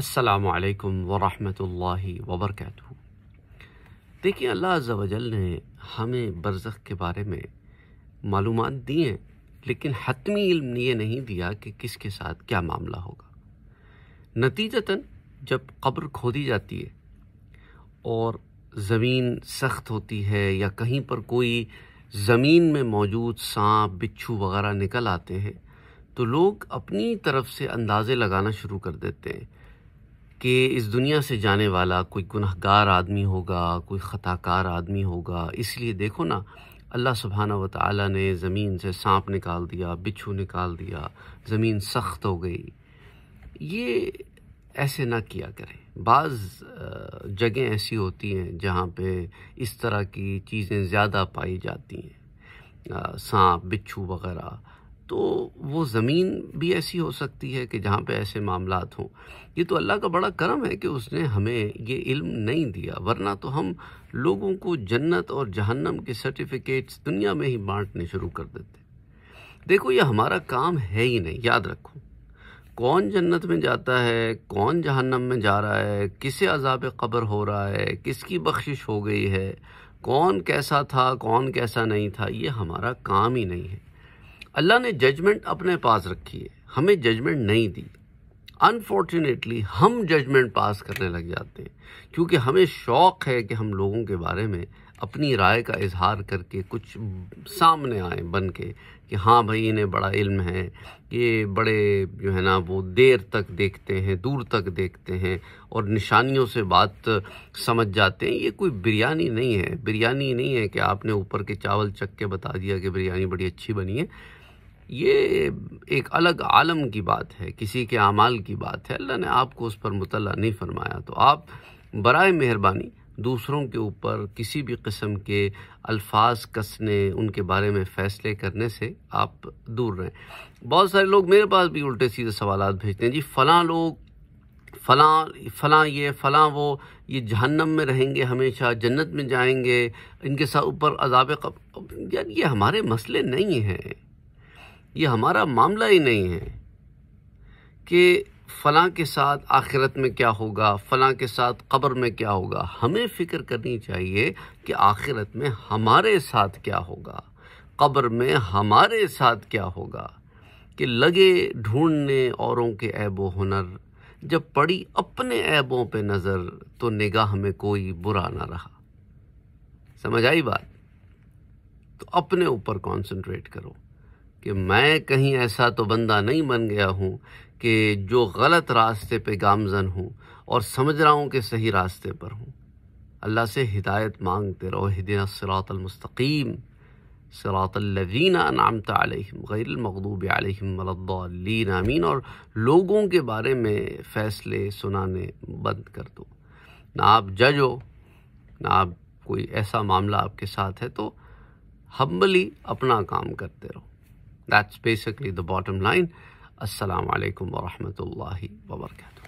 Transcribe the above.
असलकम वरहि वबरक देखिए अल्लाह वजल ने हमें बरज़ के बारे में मालूम दी हैं लेकिन हतमी इल्म ये नहीं दिया कि किसके साथ क्या मामला होगा नतीजतन जब कब्र खोदी जाती है और ज़मीन सख्त होती है या कहीं पर कोई ज़मीन में मौजूद सांप बिच्छू वगैरह निकल आते हैं तो लोग अपनी तरफ से अंदाज़े लगाना शुरू कर देते हैं कि इस दुनिया से जाने वाला कोई गुनहगार आदमी होगा कोई ख़ताकार आदमी होगा इसलिए देखो ना अल्लाह सुबहाना व ताली ने ज़मीन से सांप निकाल दिया बिच्छू निकाल दिया ज़मीन सख्त हो गई ये ऐसे ना किया करें बाज़ जगह ऐसी होती हैं जहाँ पे इस तरह की चीज़ें ज़्यादा पाई जाती हैं सांप बिच्छू वगैरह तो वो ज़मीन भी ऐसी हो सकती है कि जहाँ पे ऐसे मामला हों ये तो अल्लाह का बड़ा करम है कि उसने हमें ये इल्म नहीं दिया वरना तो हम लोगों को जन्नत और जहन्नम के सर्टिफिकेट्स दुनिया में ही बांटने शुरू कर देते देखो ये हमारा काम है ही नहीं याद रखो कौन जन्नत में जाता है कौन जहन्नम में जा रहा है किसे अजाब कब्र हो रहा है किसकी बख्शिश हो गई है कौन कैसा था कौन कैसा नहीं था ये हमारा काम ही नहीं है अल्लाह ने जजमेंट अपने पास रखी है हमें जजमेंट नहीं दी अनफॉर्चुनेटली हम जजमेंट पास करने लग जाते हैं क्योंकि हमें शौक़ है कि हम लोगों के बारे में अपनी राय का इजहार करके कुछ सामने आए बन के कि हाँ भाई इन्हें बड़ा इल्म है ये बड़े जो है ना वो देर तक देखते हैं दूर तक देखते हैं और निशानियों से बात समझ जाते हैं ये कोई बिरयानी नहीं है बिरयानी नहीं है कि आपने ऊपर के चावल चख के बता दिया कि बिरयानी बड़ी अच्छी बनी है ये एक अलग आलम की बात है किसी के अमाल की बात है अल्लाह ने आपको उस पर मुतल नहीं फरमाया तो आप बर मेहरबानी दूसरों के ऊपर किसी भी कस्म के अल्फाज कसने उनके बारे में फ़ैसले करने से आप दूर रहें बहुत सारे लोग मेरे पास भी उल्टे सीधे सवाल भेजते हैं जी फ़लाँ लोग फ़लाँ फ़लाँ ये फ़लाँ वो ये जहन्नम में रहेंगे हमेशा जन्नत में जाएंगे इनके साथ ऊपर अजाब यार ये हमारे मसले नहीं हैं ये हमारा मामला ही नहीं है कि फ़लाँ के साथ आखिरत में क्या होगा फ़लाँ के साथ कब्र में क्या होगा हमें फ़िक्र करनी चाहिए कि आखिरत में हमारे साथ क्या होगा कब्र में हमारे साथ क्या होगा कि लगे ढूंढने औरों के ऐब हुनर जब पड़ी अपने ऐबों पे नज़र तो निगाह में कोई बुरा ना रहा समझ आई बात तो अपने ऊपर कॉन्सेंट्रेट करो कि मैं कहीं ऐसा तो बंदा नहीं बन गया हूँ कि जो गलत रास्ते पे गामजन हूँ और समझ रहा हूँ कि सही रास्ते पर हूँ अल्लाह से हिदायत मांगते रहो हिदना सरातलमस्तकीम सरातलवीना नाम गैरमकदूब गैरमखूब आलमद्दीन आमीन और लोगों के बारे में फ़ैसले सुनाने बंद कर दो ना आप जज हो ना आप कोई ऐसा मामला आपके साथ है तो हम्बली अपना काम करते रहो That's basically the bottom line. Assalamu alaikum wa rahmatullahi wa barakatuh.